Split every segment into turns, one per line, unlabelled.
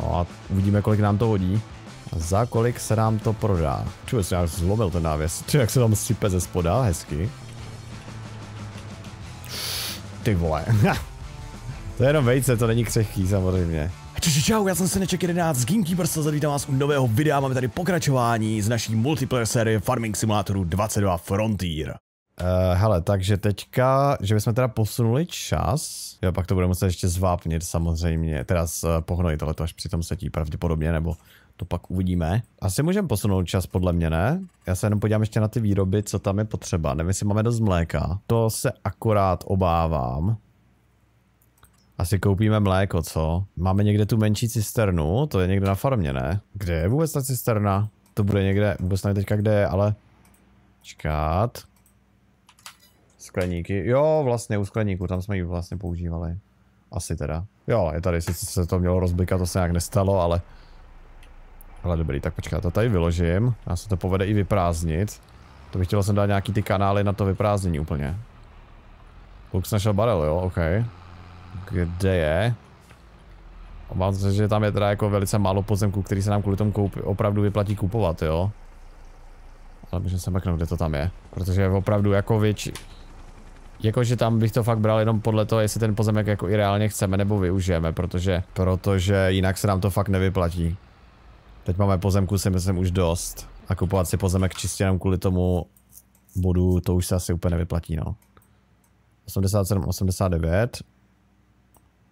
No a uvidíme, kolik nám to hodí. za kolik se nám to prodá. Čuje, se nějak zlomil ten návěs. Čuje, jak se tam sype ze spoda, hezky. Ty vole. to je jenom vejce, to není křehký samozřejmě. Čau, čau, já jsem se neček 11 z Gamekeeper, se zavítám vás u nového videa, máme tady pokračování z naší multiplayer série Farming Simulatoru 22 Frontier. Uh, hele, takže teďka, že bychom teda posunuli čas, jo, pak to budeme muset ještě zvápnit samozřejmě, teda z uh, eh, ale to až při tom setí pravděpodobně, nebo to pak uvidíme. Asi můžeme posunout čas podle mě, ne? Já se jenom podívám ještě na ty výroby, co tam je potřeba. Nevím, jestli máme dost mléka. To se akorát obávám. Asi koupíme mléko, co? Máme někde tu menší cisternu, to je někde na farmě, ne? Kde je vůbec ta cisterna? To bude někde, vůbec nevím teďka kde je, ale... čekat. Skleníky, jo, vlastně u skleníku, tam jsme ji vlastně používali. Asi teda. Jo, je tady, sice se to mělo rozblikat, to se nějak nestalo, ale... Ale dobrý, tak počkej, to tady vyložím. A se to povede i vyprázdnit. To bych chtěl jsem dát nějaký ty kanály na to vypráznění úplně. Lux našel barel, jo, OK. Kde je? Mám se, že tam je teda jako velice málo pozemků, který se nám kvůli tomu koupi, opravdu vyplatí kupovat, jo. Ale můžeme se mrknout, kde to tam je. Protože je opravdu jako větší, Jakože tam bych to fakt bral jenom podle toho, jestli ten pozemek jako i reálně chceme nebo využijeme, protože, protože jinak se nám to fakt nevyplatí. Teď máme pozemku si myslím už dost a kupovat si pozemek čistě jenom kvůli tomu bodu, to už se asi úplně nevyplatí, no. 87, 89.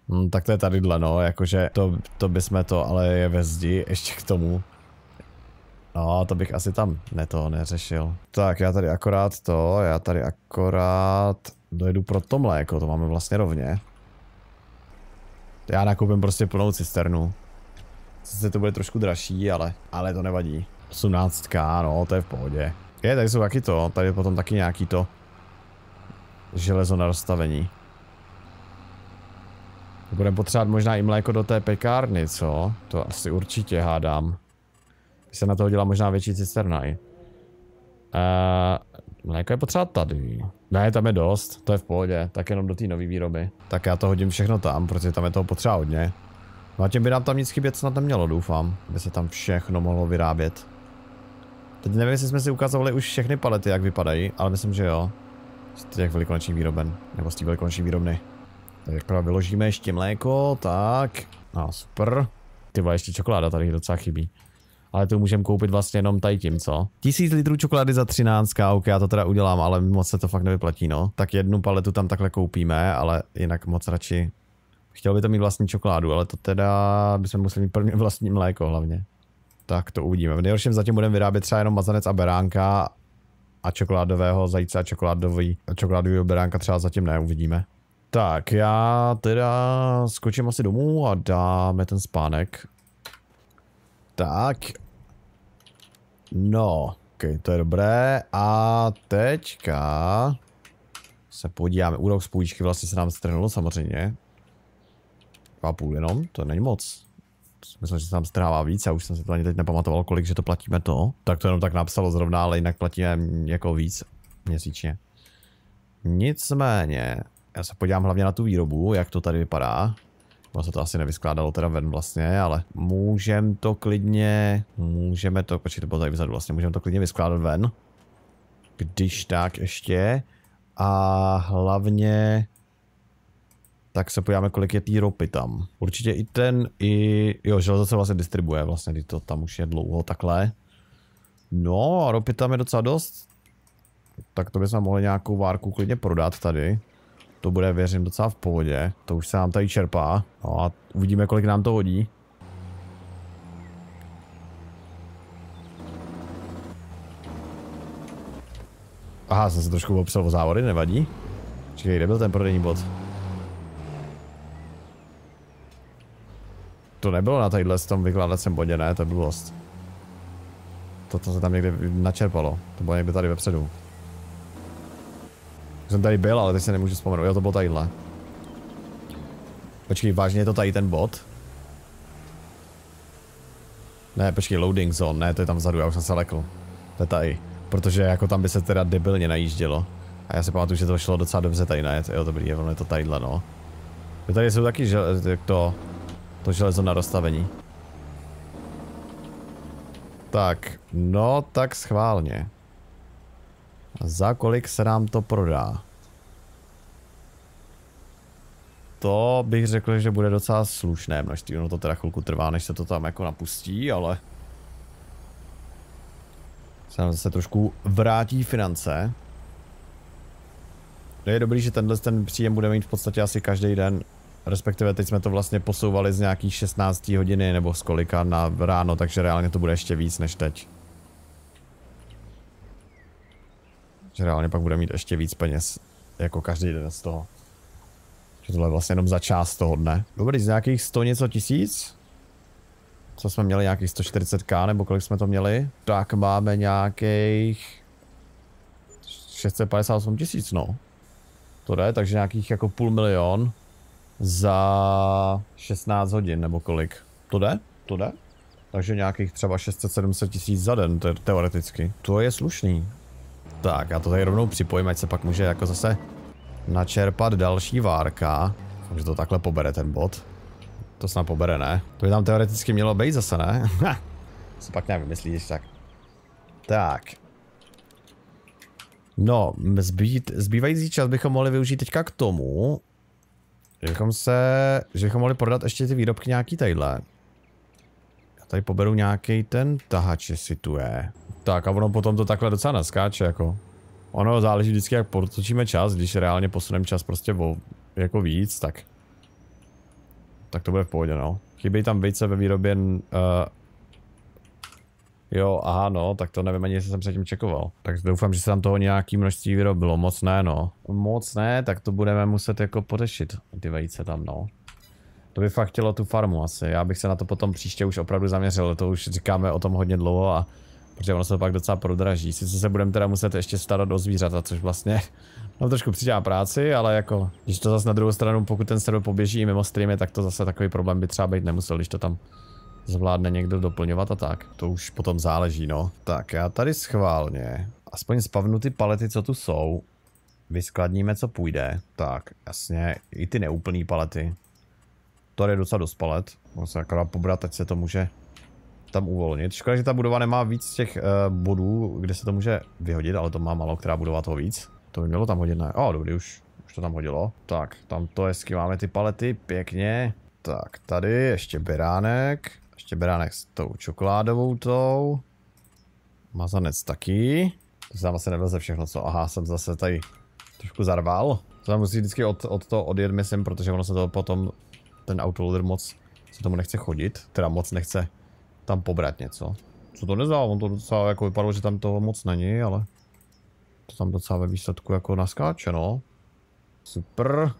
Hmm, tak to je dle, no, jakože to, to bychom to, ale je ve zdi, ještě k tomu. No, to bych asi tam ne to neřešil. Tak, já tady akorát to, já tady akorát dojedu pro to mléko, to máme vlastně rovně. Já nakoupím prostě plnou cisternu. Sice to bude trošku dražší, ale, ale to nevadí. 18k, no, to je v pohodě. Je, tady jsou taky to, tady je potom taky nějaký to železo na rozstavení. Budeme potřebovat možná i mléko do té pekárny, co? To asi určitě hádám se na to hodila možná větší cisterna i. Uh, mléko je potřeba tady. Ne, tam je dost, to je v pohodě, tak jenom do té nové výroby. Tak já to hodím všechno tam, protože tam je toho potřeba hodně. No a těm by nám tam nic chybět snad nemělo, doufám, aby se tam všechno mohlo vyrábět. Teď nevím, jestli jsme si ukazovali už všechny palety, jak vypadají, ale myslím, že jo. Z těch velikonočních výroben, nebo z těch velikonoční výrobny. Tak jako vyložíme ještě mléko, tak. No, super. Ty ještě čokoláda tady docela chybí ale tu můžeme koupit vlastně jenom tady tím, co? Tisíc litrů čokolády za 13, ok, já to teda udělám, ale moc se to fakt nevyplatí, no. Tak jednu paletu tam takhle koupíme, ale jinak moc radši. Chtěl by to mít vlastní čokoládu, ale to teda bychom museli mít první vlastní mléko hlavně. Tak to uvidíme. V nejhorším zatím budeme vyrábět třeba jenom mazanec a beránka a čokoládového zajíce a čokoládový, čokoládového beránka třeba zatím neuvidíme. Tak, já teda skočím asi domů a dáme ten spánek. Tak, No, okay, to je dobré. A teďka se podíváme. Úrok z půjčky vlastně se nám strhnul samozřejmě. A půl jenom, to není moc. Myslím, že se nám strhává víc, já už jsem se to ani teď nepamatoval, kolik, že to platíme to. Tak to jenom tak napsalo zrovna, ale jinak platíme jako víc měsíčně. Nicméně, já se podívám hlavně na tu výrobu, jak to tady vypadá. Ono se to asi nevyskládalo teda ven vlastně, ale můžeme to klidně, můžeme to, počkej, to bylo tady vzadu vlastně, můžeme to klidně vyskládat ven. Když tak ještě. A hlavně tak se podíváme, kolik je té ropy tam. Určitě i ten, i jo, železo se vlastně distribuje vlastně, když to tam už je dlouho takhle. No a ropy tam je docela dost. Tak to bychom mohli nějakou várku klidně prodat tady. To bude, věřím, docela v pohodě. To už se nám tady čerpá. No a uvidíme, kolik nám to hodí. Aha, jsem se trošku opřel o závody, nevadí. Čekaj, kde byl ten prodejní bod? To nebylo na tadyhle tom vykládacím bodě, ne? To je blbost. To, to se tam někde načerpalo. To bylo někde tady vepředu. Jsem tady byl, ale teď se nemůžu vzpomenout. Jo, to bylo tadyhle. Počkej, vážně je to tady ten bod? Ne, počkej, loading zone, ne, to je tam vzadu, já už jsem se lekl. To je tady. Protože jako tam by se teda debilně najíždělo. A já si pamatuju, že to šlo docela dobře tady najet. Jo, dobrý, je, ono je to tadyhle, no. Jo, tady jsou taky žele, to, to železo na rozstavení. Tak, no tak schválně. Za kolik se nám to prodá? To bych řekl, že bude docela slušné množství. Ono to teda chvilku trvá, než se to tam jako napustí, ale... Se nám zase trošku vrátí finance. No je dobrý, že tenhle ten příjem bude mít v podstatě asi každý den. Respektive teď jsme to vlastně posouvali z nějakých 16 hodiny nebo z kolika na ráno, takže reálně to bude ještě víc než teď. Že reálně pak bude mít ještě víc peněz, jako každý den z toho. Že tohle je vlastně jenom za část toho dne. Dobrý, z nějakých 100 něco tisíc? Co jsme měli, nějakých 140k, nebo kolik jsme to měli? Tak máme nějakých... 658 tisíc, no. To jde, takže nějakých jako půl milion za 16 hodin, nebo kolik. To jde? To jde? Takže nějakých třeba 600-700 tisíc za den, te teoreticky. To je slušný. Tak, já to tady rovnou připojím, ať se pak může jako zase načerpat další várka. Doufám, že to takhle pobere ten bod. To snad pobere, ne? To by tam teoreticky mělo být zase, ne? se pak nějak vymyslíš, tak. Tak. No, zbýt, zbývající čas bychom mohli využít teďka k tomu, že bychom se, že bychom mohli prodat ještě ty výrobky nějaký tadyhle. Já tady poberu nějaký ten tahač, jestli tu je. Tak a ono potom to takhle docela naskáče jako. Ono záleží vždycky jak potočíme čas, když reálně posuneme čas prostě o, jako víc, tak tak to bude v pohodě no. Chybí tam vejce ve výrobě uh, Jo, aha, no, tak to nevím ani, jestli jsem předtím čekoval. Tak doufám, že se tam toho nějaký množství vyrobilo. Moc ne, no. Moc ne, tak to budeme muset jako pořešit, ty vejce tam, no. To by fakt chtělo tu farmu asi. Já bych se na to potom příště už opravdu zaměřil. To už říkáme o tom hodně dlouho a Protože ono se to pak docela prodraží. Sice se budeme teda muset ještě starat o zvířata, což vlastně nám trošku přidělá práci, ale jako, když to zase na druhou stranu, pokud ten server poběží i mimo streamy, tak to zase takový problém by třeba být nemusel, když to tam zvládne někdo doplňovat a tak. To už potom záleží, no. Tak já tady schválně, aspoň spavnu ty palety, co tu jsou, vyskladníme, co půjde. Tak, jasně, i ty neúplné palety. To je docela dost palet. Musím akorát pobrat, ať se to může tam uvolnit. Škoda, že ta budova nemá víc těch uh, bodů, kde se to může vyhodit, ale to má malo, která budova toho víc. To by mělo tam hodit na... O, oh, dobrý, už, už to tam hodilo. Tak, tam to hezky máme ty palety, pěkně. Tak, tady ještě beránek. Ještě beránek s tou čokoládovou tou. Mazanec taky. To se asi nevleze všechno, co? Aha, jsem zase tady trošku zarval. To tam musí vždycky od, od toho odjet, myslím, protože ono se to potom, ten autoloader moc se tomu nechce chodit, teda moc nechce tam pobrat něco. Co to nezdá, on to docela jako vypadalo, že tam toho moc není, ale to tam docela ve výsledku jako naskáče, no. Super.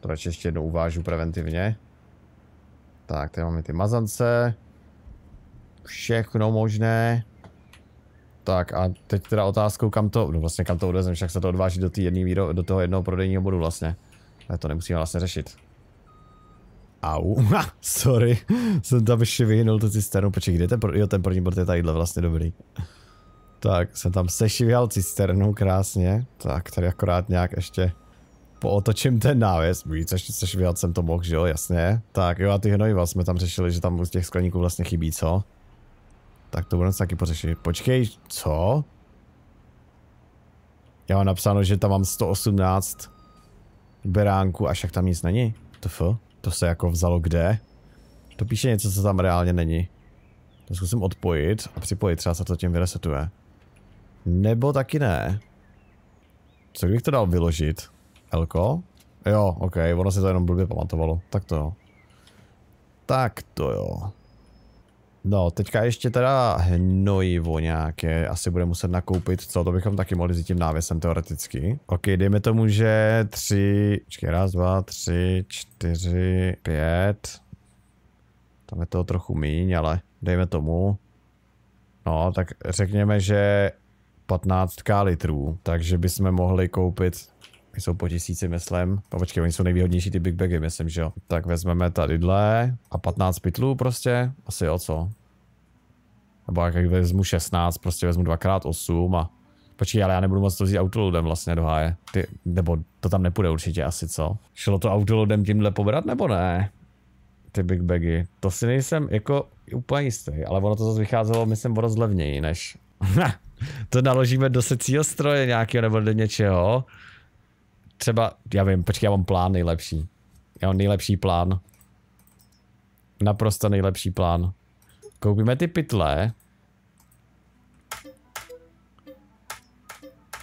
To radši ještě jednou uvážu preventivně. Tak, tady máme ty mazance. Všechno možné. Tak a teď teda otázkou, kam to, no vlastně kam to odvezem, však se to odváží do, jedný do toho jednoho prodejního bodu vlastně. Ale to nemusíme vlastně řešit. Au, sorry, jsem tam ještě vyhnul tu cisternu, počkej, kde ten, pro... jo, ten první bod je tadyhle vlastně dobrý. Tak, jsem tam sešivěl cisternu krásně, tak tady akorát nějak ještě pootočím ten návěs, víc ještě sešivěl jsem to mohl, že jo, jasně. Tak jo a ty hnojiva jsme tam řešili, že tam z těch skleníků vlastně chybí, co? Tak to budeme se taky pořešit. Počkej, co? Já mám napsáno, že tam mám 118 beránků a však tam nic není. To to se jako vzalo kde? To píše něco, co tam reálně není. To zkusím odpojit a připojit, třeba se to tím vyresetuje. Nebo taky ne. Co kdybych to dal vyložit? Elko? Jo, ok, ono se to jenom blbě pamatovalo. Tak to jo. Tak to jo. No, teďka ještě teda hnojivo nějaké, asi bude muset nakoupit, co to bychom taky mohli s tím návěsem teoreticky. Ok, dejme tomu, že tři, počkej, raz, dva, tři, čtyři, pět. Tam je toho trochu míň, ale dejme tomu. No, tak řekněme, že 15 litrů, takže bychom mohli koupit jsou po tisíci, myslím. Počkej, oni jsou nejvýhodnější ty big bagy, myslím, že jo. Tak vezmeme tady dle a 15 pitlů prostě, asi o co. Nebo jak vezmu 16, prostě vezmu 2x8 a... Počkej, ale já nebudu moc to vzít autoloadem vlastně do háje. Ty, nebo to tam nepůjde určitě asi, co? Šlo to autoloadem tímhle pobrat, nebo ne? Ty big bagy. To si nejsem jako úplně jistý, ale ono to zase vycházelo, myslím, o levněji než... to naložíme do secího stroje nějakého nebo do něčeho třeba, já vím, počkej, já mám plán nejlepší. Já mám nejlepší plán. Naprosto nejlepší plán. Koupíme ty pytle.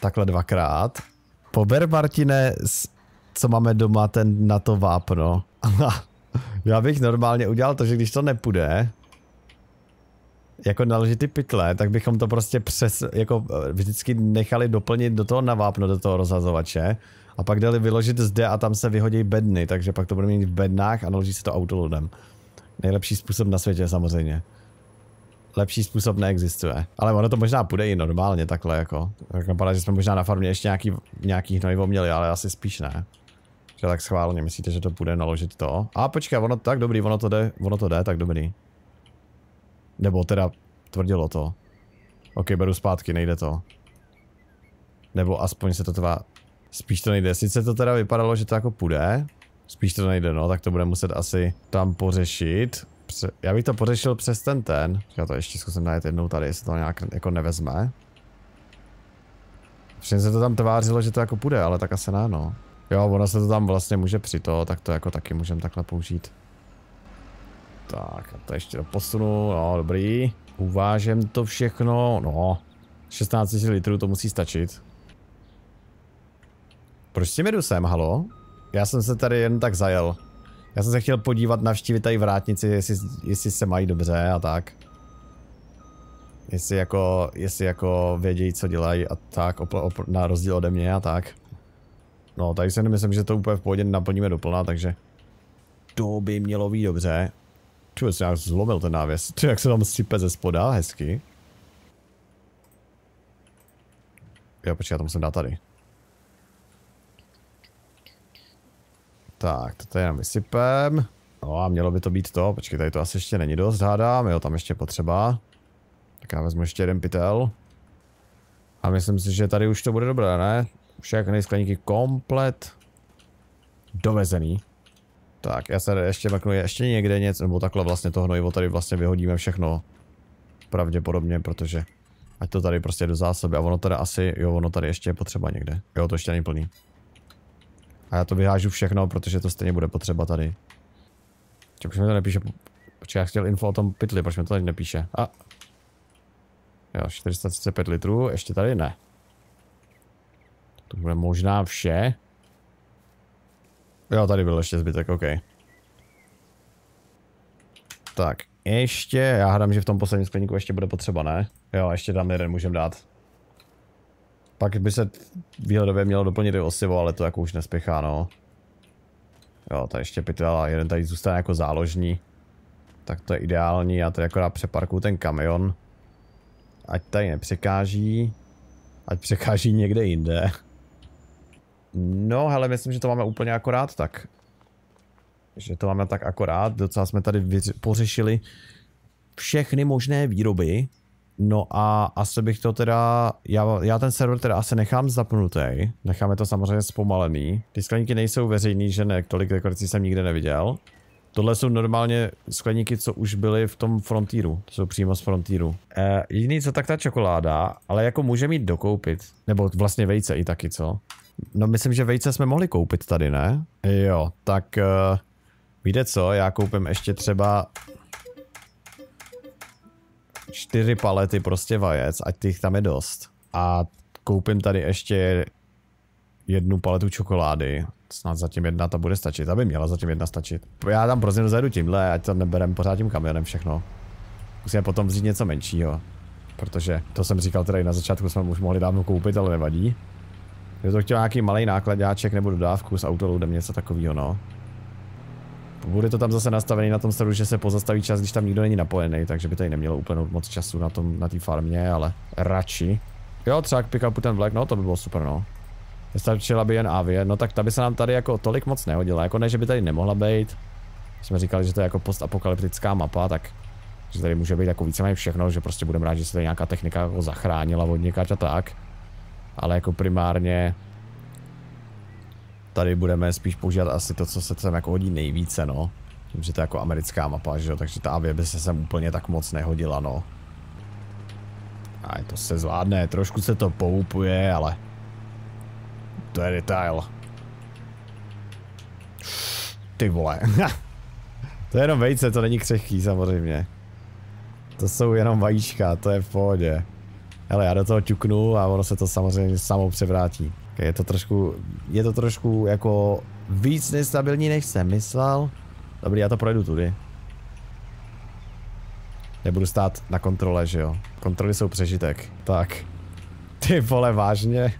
Takhle dvakrát. Pober, Martine, co máme doma, ten na to vápno. já bych normálně udělal to, že když to nepůjde, jako naložit ty pytle, tak bychom to prostě přes, jako eh, vždycky nechali doplnit do toho na vápno, do toho rozhazovače a pak dali vyložit zde a tam se vyhodí bedny, takže pak to bude mít v bednách a naloží se to autolodem. Nejlepší způsob na světě samozřejmě. Lepší způsob neexistuje. Ale ono to možná půjde i normálně takhle jako. Tak napadá, že jsme možná na farmě ještě nějaký, nějaký hnojivo měli, ale asi spíš ne. Že tak schválně, myslíte, že to půjde naložit to? A počkej, ono tak dobrý, ono to jde, ono to jde, tak dobrý. Nebo teda tvrdilo to. Ok, beru zpátky, nejde to. Nebo aspoň se to tvá... Spíš to nejde. Sice to teda vypadalo, že to jako půjde. Spíš to nejde, no, tak to bude muset asi tam pořešit. Pře já bych to pořešil přes ten ten. Já to ještě zkusím najít jednou tady, jestli to nějak jako nevezme. Všechno se to tam tvářilo, že to jako půjde, ale tak asi ne, no. Jo, ono se to tam vlastně může při to, tak to jako taky můžeme takhle použít. Tak, to ještě posunu, no dobrý. Uvážem to všechno, no. 16 litrů to musí stačit. Proč si jdu sem, halo? Já jsem se tady jen tak zajel. Já jsem se chtěl podívat, navštívit tady vrátnici, jestli, jestli se mají dobře a tak. Jestli jako, jestli jako vědějí, co dělají a tak, opl- opl- na rozdíl ode mě a tak. No, tady si nemyslím, že to úplně v pohodě naplníme doplná, takže to by mělo být dobře. Čuje, se nějak zlomil ten návěs. Ty, jak se tam střípe ze spoda, hezky. Jo, počkej, já to musím dát tady. Tak, to tady jenom vysypem. No a mělo by to být to. Počkej, tady to asi ještě není dost, hádám. Jo, tam ještě potřeba. Tak já vezmu ještě jeden pytel. A myslím si, že tady už to bude dobré, ne? Všechny skleníky komplet dovezený. Tak, já se ještě mrknu, ještě někde něco, nebo takhle vlastně to hnojivo tady vlastně vyhodíme všechno. Pravděpodobně, protože ať to tady prostě do zásoby. A ono tady asi, jo, ono tady ještě je potřeba někde. Jo, to ještě není plný. A já to vyhážu všechno, protože to stejně bude potřeba tady. Čo, proč mi to nepíše? Počkej, já chtěl info o tom pytli, proč mi to tady nepíše? A. Jo, 435 litrů, ještě tady ne. To bude možná vše. Jo, tady byl ještě zbytek, OK. Tak, ještě, já hádám, že v tom posledním skleníku ještě bude potřeba, ne? Jo, ještě tam jeden můžeme dát. Pak by se výhledově mělo doplnit i osivo, ale to jako už nespěchá, no. Jo, tady ještě pytel a jeden tady zůstane jako záložní. Tak to je ideální, já tady akorát přeparkuju ten kamion. Ať tady nepřekáží. Ať překáží někde jinde. No, hele, myslím, že to máme úplně akorát tak. Že to máme tak akorát, docela jsme tady pořešili všechny možné výroby, No a asi bych to teda, já, já ten server teda asi nechám zapnutý, necháme to samozřejmě zpomalený. Ty skleníky nejsou veřejný, že ne, tolik dekorací jsem nikde neviděl. Tohle jsou normálně skleníky, co už byly v tom frontíru, to jsou přímo z frontíru. Eh, jediný co tak ta čokoláda, ale jako můžeme jít dokoupit, nebo vlastně vejce i taky, co? No myslím, že vejce jsme mohli koupit tady, ne? Jo, tak eh, víte co, já koupím ještě třeba čtyři palety prostě vajec, ať těch tam je dost. A koupím tady ještě jednu paletu čokolády. Snad zatím jedna ta bude stačit, aby měla zatím jedna stačit. Já tam prostě zajedu tímhle, ať to neberem pořád tím kamionem všechno. Musíme potom vzít něco menšího. Protože to jsem říkal tady na začátku, jsme už mohli dávno koupit, ale nevadí. Je to chtěl nějaký malý nákladňáček nebo dodávku s autoloadem, něco takového, no. Bude to tam zase nastavený na tom stavu, že se pozastaví čas, když tam nikdo není napojený, takže by tady nemělo uplynout moc času na tom, na té farmě, ale radši. Jo, třeba pick pick ten vlek, no to by bylo super, no. Stačila by jen avie, no tak ta by se nám tady jako tolik moc nehodila, jako ne, že by tady nemohla být. Jsme říkali, že to je jako postapokalyptická mapa, tak že tady může být jako víceméně všechno, že prostě budeme rádi, že se tady nějaká technika jako zachránila od a tak. Ale jako primárně tady budeme spíš používat asi to, co se tam jako hodí nejvíce, no. Tím, že to je jako americká mapa, že jo, takže ta avě by se sem úplně tak moc nehodila, no. A to se zvládne, trošku se to poupuje, ale... To je detail. Ty vole. to je jenom vejce, to není křehký samozřejmě. To jsou jenom vajíčka, to je v pohodě. Ale já do toho ťuknu a ono se to samozřejmě samou převrátí. Je to trošku, je to trošku jako víc nestabilní, než jsem myslel. Dobrý, já to projdu tudy. Nebudu stát na kontrole, že jo? Kontroly jsou přežitek. Tak. Ty vole, vážně?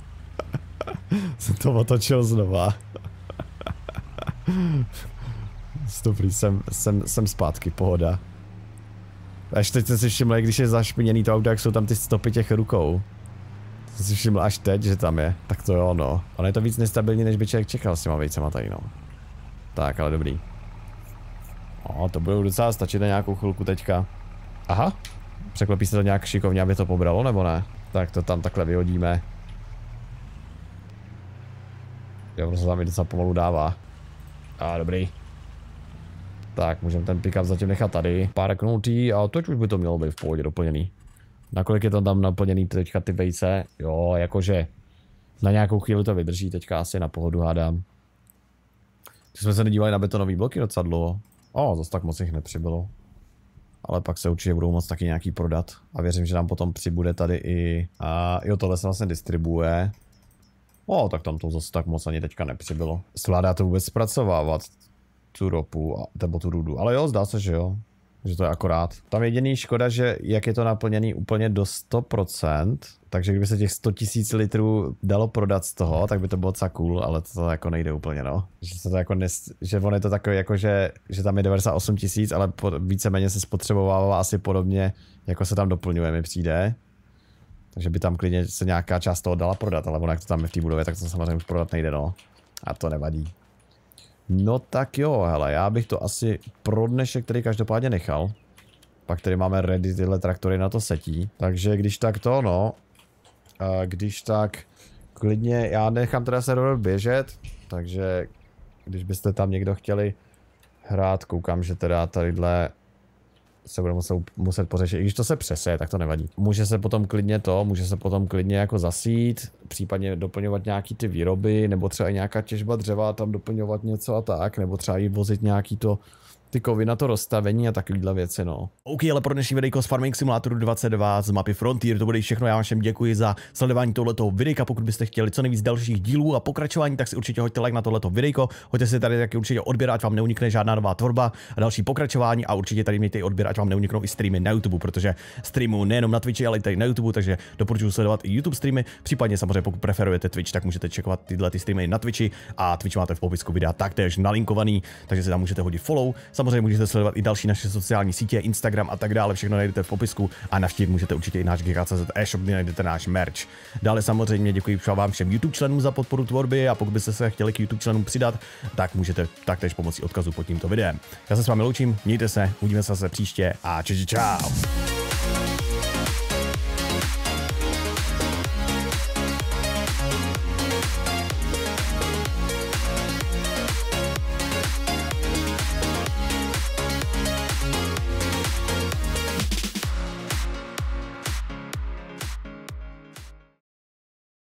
jsem to otočil znova. Dobrý, jsem, jsem, jsem zpátky, pohoda. Až teď jsem si všiml, když je zašpiněný to auto, jak jsou tam ty stopy těch rukou. Jsem si všiml až teď, že tam je. Tak to jo, no. Ono je to víc nestabilní, než by člověk čekal s těma vejcema tady, no. Tak, ale dobrý. No, to bude docela stačit na nějakou chvilku teďka. Aha. Překlopí se to nějak šikovně, aby to pobralo, nebo ne? Tak to tam takhle vyhodíme. Jo, prostě tam docela pomalu dává. A dobrý. Tak, můžeme ten pick-up zatím nechat tady. Pár knutí a teď už by to mělo být v pohodě doplněný. Nakolik je to tam naplněný teďka ty vejce? Jo, jakože na nějakou chvíli to vydrží, teďka asi na pohodu hádám. Když jsme se nedívali na betonové bloky docela dlouho. O, zase tak moc jich nepřibylo. Ale pak se určitě budou moc taky nějaký prodat. A věřím, že nám potom přibude tady i... A jo, tohle se vlastně distribuje. O, tak tam to zase tak moc ani teďka nepřibylo. Zvládá to vůbec zpracovávat tu ropu, nebo tu rudu. Ale jo, zdá se, že jo že to je akorát. Tam jediný škoda, že jak je to naplněný úplně do 100%, takže kdyby se těch 100 tisíc litrů dalo prodat z toho, tak by to bylo docela cool, ale to, to jako nejde úplně, no. Že, se to jako nes, že on je to takový, jako že, že tam je 98 tisíc, ale po, víceméně se spotřebovává asi podobně, jako se tam doplňuje, mi přijde. Takže by tam klidně se nějaká část toho dala prodat, ale ono jak to tam je v té budově, tak to samozřejmě už prodat nejde, no. A to nevadí. No tak jo, hele, já bych to asi pro dnešek tady každopádně nechal. Pak tady máme ready tyhle traktory na to setí. Takže když tak to, no. A když tak, klidně, já nechám teda server běžet, takže když byste tam někdo chtěli hrát, koukám, že teda tadyhle se bude muset, muset pořešit. I když to se přeseje, tak to nevadí. Může se potom klidně to, může se potom klidně jako zasít, případně doplňovat nějaký ty výroby, nebo třeba i nějaká těžba dřeva, tam doplňovat něco a tak, nebo třeba i vozit nějaký to ty kovy na to rozstavení a takovýhle věci, no. OK, ale pro dnešní videjko z Farming Simulatoru 22 z mapy Frontier, to bude všechno, já vám všem děkuji za sledování tohoto videjka, pokud byste chtěli co nejvíc dalších dílů a pokračování, tak si určitě hoďte like na tohleto videjko, hoďte si tady taky určitě odběr, ať vám neunikne žádná nová tvorba a další pokračování a určitě tady mějte i odběr, ať vám neuniknou i streamy na YouTube, protože streamu nejenom na Twitchi, ale i tady na YouTube, takže doporučuji sledovat i YouTube streamy, případně samozřejmě pokud preferujete Twitch, tak můžete čekovat tyhle ty streamy na Twitchi a Twitch máte v popisku videa taktéž nalinkovaný, takže si tam můžete hodit follow, Samozřejmě můžete sledovat i další naše sociální sítě, Instagram a tak dále, všechno najdete v popisku a navštívit můžete určitě i náš GKCZ e-shop, kde najdete náš merch. Dále samozřejmě děkuji vám všem YouTube členům za podporu tvorby a pokud byste se chtěli k YouTube členům přidat, tak můžete taktéž pomocí odkazu pod tímto videem. Já se s vámi loučím, mějte se, uvidíme se zase příště a čau čau.